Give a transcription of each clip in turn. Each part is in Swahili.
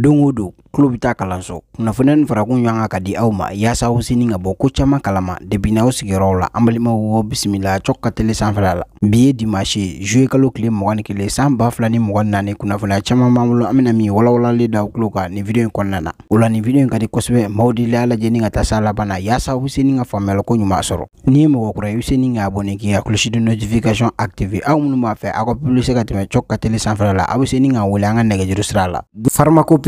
don o don kulo bɛ taa kalanso kunnafoniya ni farakun ɲɔgɔn ka ka di aw ma yaasa aw sini ka bɔ ko caman kalama debi n'aw sigiyɔrɔw la an balimaw aw bisimila cɔk ka tele sanfɛla la bi ye dimashe juye kalo tile mɔgɔ ni kelen san ba fila ni mɔgɔ naani kunnafoniya caman b'an bolo an bena min walawalali da aw tulo kan nin video in kɔnɔna na o la nin video in ka di kosɛbɛ maaw de la lajɛni ka ta s'a laban na yaasa aw sini ka faamuyalako ɲuman sɔrɔ n'i ye mɔgɔ kura i be senin ni ka abonné k'i ka kulusi de notification active aw minnu b'a fɛ aw ka publicité ka tɛmɛ cɔk ka tele sanfɛla la aw be se ni ka wele an ka nɛgɛjuru sira la farmakope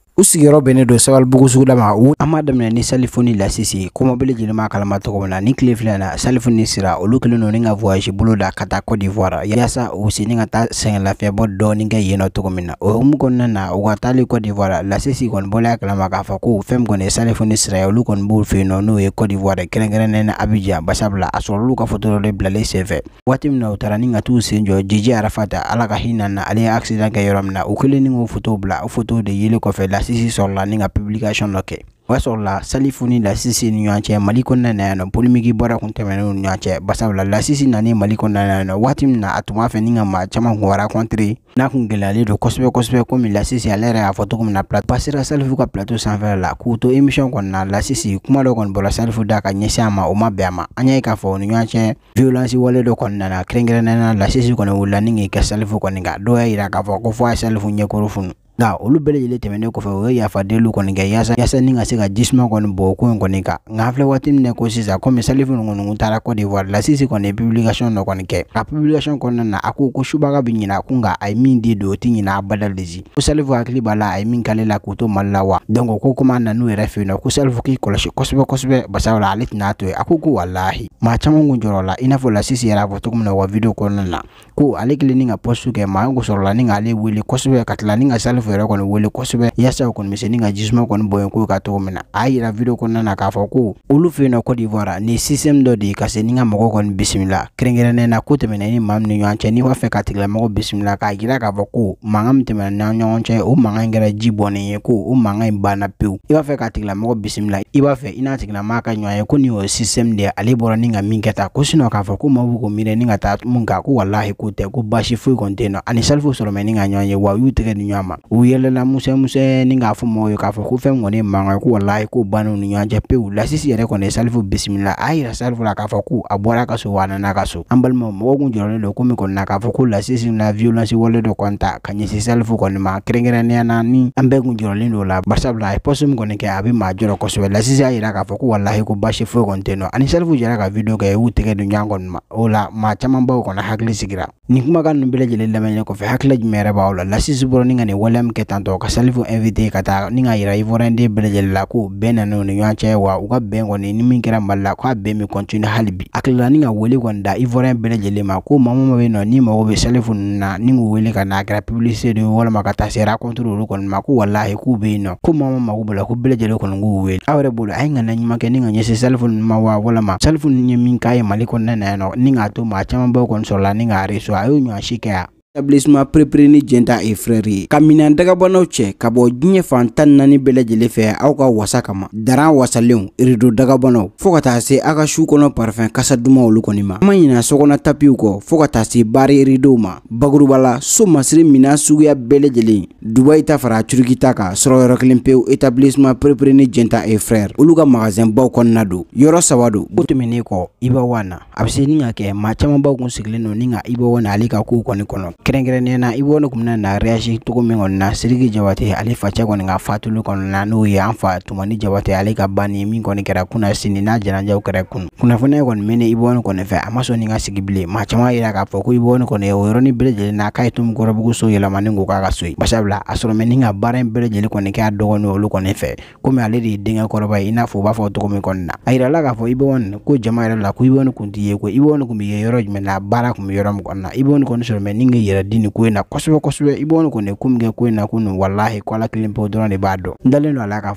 u sigiyɔrɔ bɛnnen don sabalibugu suguda ma u an b'a daminɛ ni salifoni lasise koma bɛɛ lajɛlen b'a kalama cogo min na ni tile filɛ na salifoni sira olu kɛlen don ni ka voyage bolo da ka taa cote d'ivoire yaasa u senni ka taa sɛgɛn lafiyabɔ dɔɔni kɛ yen nɔ cogo min na o hukumu kɔnɔna na u ka taali cote d'ivoire lasise kɔni bɔla a kalama k'a fɔ ko fɛn min kɔni ye salifoni sira ye olu kɔni b'u fɛ yen nɔ n'o ye cote d'ivoire kɛrɛnkɛrɛnnen na abidjan basabula a sɔrɔ olu ka foto dɔ de bilalen senfɛ waati min na u taara ni ka t'u sen jɔ jiji arafata ala ka hinɛ na ale ye accident kɛ yɔrɔ min na u kɛlen ni k'o foto bila o foto de yelen kɔfɛ la sisi sɔrɔla ni ka publication dɔ kɛ o y'a sɔrɔla salifu ni lasisi ni ɲɔgɔn cɛ mali kɔnɔna na yan nɔ polimiki bɔra kun tɛmɛnenw ni ɲɔgɔn cɛ basabula lasisi nanen mali kɔnɔna na yan nɔ waati min na a tun b'a fɛ ni ka maa caman kun racontre n'a kun gɛlɛyalen don kosɛbɛ kosɛbɛ komi lasisi ale yɛrɛ y'a fɔ cogo min na plateau pasera salifu ka plateau sanfɛla la k'u to émission kɔni na lasisi kuma dɔ kɔni bɔra salifu da ka ɲɛsin a ma o ma bɛn a ma an y'a k'a fɔ ni ɲɔgɔn cɛ violence wale dɔ kɔni nana kɛrɛnkɛrɛnnenya la lasisi kɔni wulila ni k'i kɛ salifu kɔni kan dɔw y'a yira k'a fɔ ko fɔ a ye salifu ɲɛkɔrɔ funu nka olu bɛɛ lajɛlen tɛmɛnen kɔfɛ o ye yafadeliw kɔni kɛ yaasa yaasa ni ka se ka jisuma kɔni bɔ o ko in kɔni kan nka filɛ waati min na ko sisan komi salifu ninnu taara Côte d'Ivoire la Sisi kɔni ye publication dɔ kɔni kɛ a publication kɔnɔna na a ko ko subaga bɛ ɲinɛ a kun a ye min di don o tɛ ɲinɛ abada lezi ko salifu hakili b'a la a ye min k'ale la k'o to Mali la wa donc ko komi a nan'u yɛrɛ fɛ yen nɔ ko salifu k'i kɔlɔsi kosɛbɛ kosɛbɛ basa wala ale tɛna to yen a ko ko walahi maa caman kun jɔrɔ la i n'a fɔ la Sisi yɛrɛ y'a fɔ cogo min na wa video kɔnɔna na ko ale kelen ni ka post kɛ maa kun sɔrɔla ni k'ale wele kosɛbɛ ka tila ni ka salifu fɛɛrɛ kɔni wele kosɛbɛ yaasa o kɔni bɛ ka jisuma kɔni bonya ko ka cogo min na a yira video kɔnɔna na k'a fɔ ko olu fɛ yen nɔ Côte d'Ivoire nin système dɔ de ye ka se ni ka mɔgɔ kɔni bisimila kɛrɛnkɛrɛnnen na ko tɛmɛnen ni maa min ni ɲɔgɔn cɛ n'i b'a fɛ ka tigilamɔgɔ bisimila k'a jira k'a fɔ ko mankan min tɛmɛna n'an ɲɔgɔn cɛ o mankan in kɛra ji bɔnnen ye ko o mankan in banna pewu i b'a fɛ k'a tigilamɔgɔ bisimila i b'a fɛ i n'a tigilamaa ka ɲɔgɔn ye ko nin y'o système de ale bɔra ni ka min kɛ tan ko sinɔn k'a fɔ ko maaw b'u ko miiri ni ka taa mun kan ko walahi ko tɛ ko basi foyi kɔni tɛ nɔ ani salifu sɔrɔmɛ ni ka ɲɔgɔn ye wa u y'u tɛgɛ di ɲɔgɔn ma u yɛlɛla musɛmusɛni k'a fɔ mɔgɔw ye k'a fɔ kufem fɛn kɔni ku mankan ye ko walayi ni nyanja cɛ pewu lasisi yɛrɛ kɔni ye salifu bisimila a y'a salifu la k'a fɔ ku a ka so wana na ka so ambal mo mɔgɔw kun jɔrɔlen lo ko min kɔni na k'a ku la sisi na violence wale do kɔni ta ka ɲɛsin salifu kone ma kɛrɛnkɛrɛnnenya na ni ambe bɛɛ kun jɔrɔlen don o la barisabula a ye pɔsi min kɔni kɛ a bɛ maa jɔrɔ kosɛbɛ lasisi y'a k'a fɔ ku walahi ko basi foyi kɔni tɛ yen ani salifu jara ka video kɛ u y'u tɛgɛ don ɲɔgɔn kɔni ma o la maa camanbaw kɔni hakili sigira nin kumakan ninnu bɛɛ lajɛlen lamɛnnen kɔfɛ hakilila jumɛn ba b'aw la sisi bro ni ka nin waleya fɛn kɛ tantɔ ka salifu invité ka ta ni nga yira ivo rende lajɛlen la ko bɛn na n'u ni ɲɔgɔn wa u ka bɛn kɔni ni min kera mali la k'a bɛn bɛ kɔntiniye hali bi hakilila ni nga wele kɔni da ivoirien bɛɛ lajɛlen ma ko maa ma bɛ nɔ n'i mago be salifu ninnu na ni nga wele ka na publicité de ye walima ka taa se rencontre olu kɔni ma ko walahi ko be yen nɔ ko maa min mago b'u ko bɛɛ lajɛlen kɔni k'u wele aw yɛrɛ bolo a ye ŋaniya ɲuman kɛ ni ka ɲɛsin salifu ma wa ma salifu ninnu ye min kaye ye mali kɔnɔna na yan nɔ ni k'a to maa caman baw kɔni sɔrɔla ni nga reçu a y'o ɲɔgɔn etablissement perepere ni jɛnta e frɛri ka minan dagabanaw cɛ ka bɔ diɲɛ fan tan naani bɛɛ fɛ aw ka wasa kama daran wasalenw rido dagabanaw fɔɔ ka taa se aw ka su kɔnɔ parifɛn kasa duman olu kɔni ma ma ɲina sɔgɔna tapiw kɔ fɔɔ ka taa se baari ridow ma bagurubala so masiri minan suguya bɛɛ lajɛlen dubayi ta fara turiki ta kan sɔrɔyɔrɔ kelen pewu etablissement ni jɛnta e frɛr olu ka magazɛn baw kɔnɔna don yɔrɔ saba don o tɛmɛnin kɔ ibawa na a be se ni ka kɛ ma caaman baw kun sigilen ni ka na ale ka kɔni kɔnɔ Kɛrɛnkɛrɛnnen na i b'o ne na réagir cogo min kɔni na Jabate ale facɛ kɔni ka fatuli kɔni na n'o ye an fa Tumani Jabate ale ka banni min kɔni kɛra kunna sini n'a janajaw kɛra kun kunnafoniya kɔni mɛnɛ Ibɔni kɔni fɛ a ma sɔn ni ka sigi bilen maa caman yira k'a fɔ ko Ibɔni kɔni o yɔrɔnin bɛɛ na k'a ye Tum Kɔrɔbugu so yɛlɛmani ko k'a ka so ye barisabula a sɔrɔ ni ka baara in bɛɛ kɔni kɛ a olu kɔni fɛ komi ale de ye denkɛ kɔrɔba ye i n'a fɔ u b'a fɔ cogo min kɔni a yirala k'a fɔ Ibɔni ko jama yɛrɛ la ko Ibɔni kun t'i ye koyi Ibɔni kun bɛ ye yɔrɔ jumɛn na baara kun yɔrɔ kɔni yɛrɛdi dini ko na kosɛbɛ kosɛbɛ i b'o kɔni kun min kɛ na kunu nin walahi ko ala kelen pewu dɔrɔn de b'a dɔn n dalen don a la k'a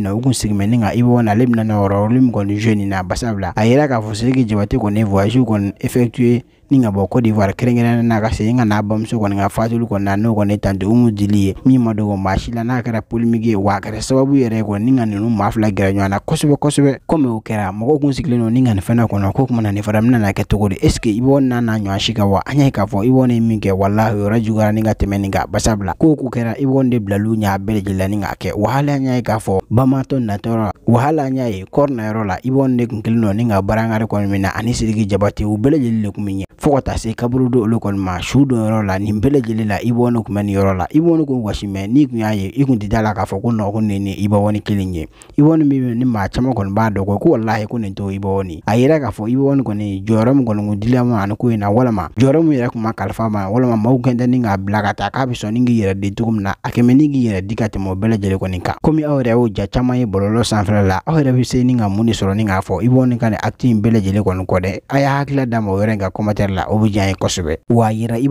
na u kun sigimɛ i b'o na ale bɛna na wɔrɔli min na basabla a yɛrɛ sigi jibati Sidiki Jabate kɔni voyage kɔni effectué ni ka bɔ Côte d'Ivoire kɛrɛnkɛrɛnnen na ka segin ka n'a bamuso kɔni ka fatuli kɔni na n'o kɔni ye tante Umu Dili ye min ma dogo maa si la n'a kɛra polémique ye wa a kɛra sababu yɛrɛ kɔni ni ka ninnu maa fila gɛrɛ ɲɔgɔn na kosɛbɛ kosɛbɛ komi o kɛra mɔgɔw kun sigilen don ni ka nin fɛn kɔnɔ ko kuma na nin fara bɛna kɛ cogo di est ce que n'a n'a ɲɔgɔn si ka wa an y'a k'a fɔ Ivoire ye min kɛ wallahi o yɛrɛ ni ka tɛmɛ nin basabula ko ku kɛra Ivoire de bilal'u ɲɛ bɛɛ lajɛlen ni k'a kɛ an y'a k'a fɔ Bamaatɔ natɔra wa hali an y'a ye kɔri nayɔrɔ la Ivoire de kun kɛlen don ni ka baarankari kɔni min na ani Sidiki jabati u bɛɛ lajɛlen de kun ɲɛ fo se kaburu do lo kon ma shudo don la ni mbele jeli la i b'o kun bɛ nin la i b'o kun washi me n'i kun y'a ye ti dala k'a fɔ no nɔgɔ ko nin ni i b'o kelen ye i ni ma chama kon b'a do ko walahi ko nin to i b'o a yɛrɛ k'a fo i b'o kɔni jɔyɔrɔ min kɔni kun dila ma ani ko in na walima jɔyɔrɔ min yɛrɛ kun ma wala ma mau maaw ni nga blaga ta k'a biso ni ngi yɛrɛ de tukum na akeme ni ngi yɛrɛ dikati mo bele jeli bɛɛ lajɛlen kɔni kan komi awre o ja chama ye bɔlɔlɔ sanfɛla la aw yɛrɛ bɛ se ni nga muni de sɔrɔ ni nga fo i b'o nin ka nin akiti in bɛɛ lajɛlen kɔni kɔ dɛ a y'a d'a mo o nga in ka la o bɛ diya n ye kosɛbɛ wa a yɛrɛ i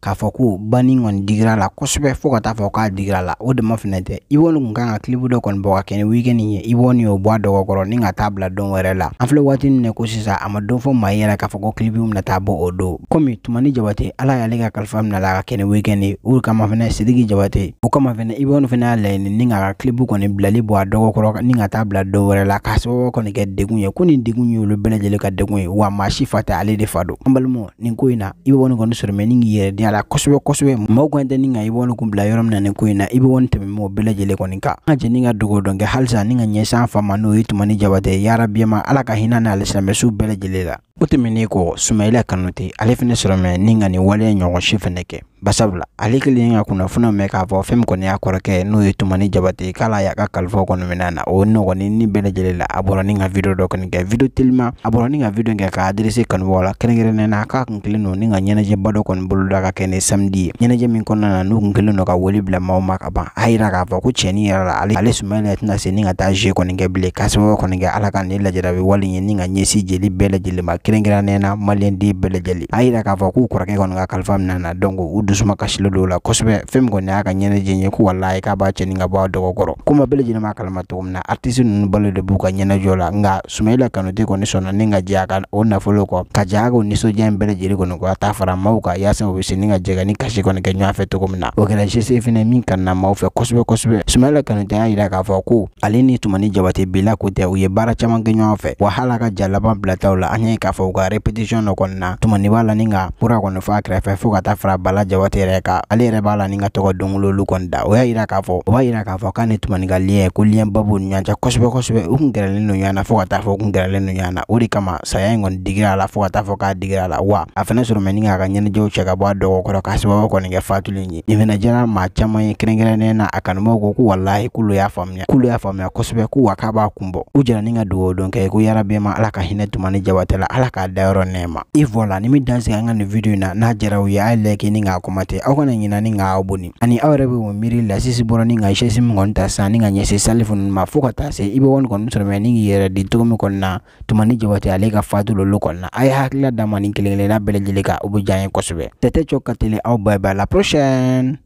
K'a fɔ ko banni kɔni digira la kosɛbɛ fo ka taa fɔ k'a digira la o dama fɛnɛ tɛ i b'olu kun kan ka clip dɔ kɔni bɔ ka kɛ ni ye i b'o ni o bɔ a dɔgɔkɔrɔ ni ka taa bila don wɛrɛ la an filɛ waati min na ko sisan a ma don fɔ maa yɛrɛ k'a fɔ ko clip bɛna taa bɔ o don komi Tumani Jabate Ala y'ale ka kalifa minɛ a la ka kɛ ni weekend ye o de kama fɛnɛ Sidiki Jabate o kama fɛnɛ Ibuwani fɛnɛ y'a laɲini ni k'a ka clip kɔni bilali bɔ a dɔgɔkɔrɔ ni ka taa bila don wɛrɛ la k'a sababu kɔni kɛ degun ye ko nin degun ye olu bɛɛ lajɛlen ka degun ye wa maa si fa tɛ ale de fa don an balimaw nin ko in na Ibuwani kɔni sɔrɔmɛni k'i yɛrɛ di bonya la kosɛbɛ kosɛbɛ maw kan tɛ ni ka i b'olu kun bila yɔrɔ min na nin ko in na i bɛ wari tɛmɛ min bɛɛ lajɛlen kɔni kan an ka jɛ ni ka dogo dɔn kɛ halisa ni ka ɲɛsin an fa ma n'o ye tumani ni jabate ye ala ka hinɛ n'ale silamɛsu bɛɛ lajɛlen la o tɛmɛnen kɔ sumayila kanute ale fɛnɛ sɔrɔmɛ ni ka nin waleya ɲɔgɔn si fɛnɛ kɛ Basabula ale kelen ka kunnafoniw mɛn k'a fɔ fɛn min kɔni y'a kɔrɔkɛ n'o ye Tumani Jabate k'ala y'a ka kalifaw kɔni minɛ na o nɔ kɔni ni bɛɛ lajɛlen la a bɔra ni ka video dɔ kɔni kɛ video teliman a bɔra ni ka video in kɛ k'a adressé kanubaaw la kɛrɛnkɛrɛnnen na k'a kun kɛlen don ni ka ɲɛnajɛba dɔ kɔni boloda ka kɛ ni samedi ye ɲɛnajɛ min kɔnɔna na n'u kun kɛlen don ka wele bila ma ma ka ban a yira k'a fɔ ko tiɲɛni yɛrɛ la ale ale Sumayila tɛna se ni ka taa jeu kɔni kɛ bilen k'a sababu kɔni kɛ Ala ka nin lajarabi wale ye ni ka ɲɛsin jeli bɛɛ lajɛlen ma kɛrɛnkɛrɛnnen na maliyɛnden bɛɛ lajɛlen a yira k'a fɔ k'u kɔrɔkɛ kɔni ka kalifa minɛ na donc u suma kasi lo la kosɛbɛ fɛn min y'a ka ɲɛnajɛ ye ko walayi k'a b'a cɛni ka bɔ a dɔgɔ kuma bɛɛ jina b'a kalama cogo min na artiste ninnu balo de b'u ka ɲɛnajɛw la nka Sumayila Kanute kɔni sɔnna ni ka jɛ a ka o nafolo kɔ ka jɛ a ka o nisɔndiya in bɛɛ lajɛlen kɔni a t'a fara maaw kan yaasa u ni ka jɛ ni kasi kɔni kɛ ɲɔgɔn fɛ cogo na o kɛra GCE fɛnɛ min kanuna maaw fɛ kosɛbɛ kosɛbɛ Sumayila Kanute y'a yira k'a fɔ ko ale ni Tumani Jabate bila Kotɛ u ye baara caman kɛ ɲɔgɔn fɛ wa ka ja laban bilataw la an ye k'a fɔ u ka répétition dɔ na Tumani b'a la ni nka Pura kɔni fɔ a kɛrɛfɛ fo ka taa fara Bala jaba tɛ yɛrɛ ka ale yɛrɛ b'a la ni ka tɔgɔ donkololu kɔni da o y'a yira k'a fɔ o b'a yira k'a fɔ k'a ni tumani ka liyɛn ko liyɛn ba ni ɲɔgɔn cɛ kosɛbɛ kosɛbɛ u kun gɛrɛlen don ɲɔgɔn na fo ka taa fɔ u kun gɛrɛlen don ɲɔgɔn na o de kama saya in kɔni digira a la fo ka taa fɔ k'a digira a la wa a fɛnɛ sɔrɔmɛni k'a ka ɲɛnajɛw cɛ ka bɔ a dɔgɔ kɔrɔ k'a sababu kɔni kɛ fatulen ye nin fɛnɛ diyara maa caman ye kɛrɛnkɛrɛnnen na a kanubaw ko ko walahi k'olu y'a faamuya k'olu y'a faamuya kosɛbɛ ko wa k'a b'a kun bɔ u jɛra ni ka duwawu don kɛ ko yarabɛma ala ka hinɛ tumani jabatɛ la ala k'a dayɔrɔ nɛɛma i voilà ni min dansigi an ka nin video in na n'a jara u ye a ye like ni k'a kuma aw kana ɲina ni aw boni ani aw yɛrɛ bɛ o miiri lasisi bɔra ni ka sɛsi min kɔni ta sisan ni ka ɲɛsin salifu ma fo ka taa se i be wari kɔni sɔrɔ mɛ ni k'i yɛrɛ di cogo min kɔni na tuma ni jabate ale ka fatu lolo kɔni na a ye hakilila dama nin kelen kelenna bɛɛ lajɛlen o be diya n ye kosɛbɛ tɛtɛ cɔ ka tele aw bɛɛ b'a la prochaine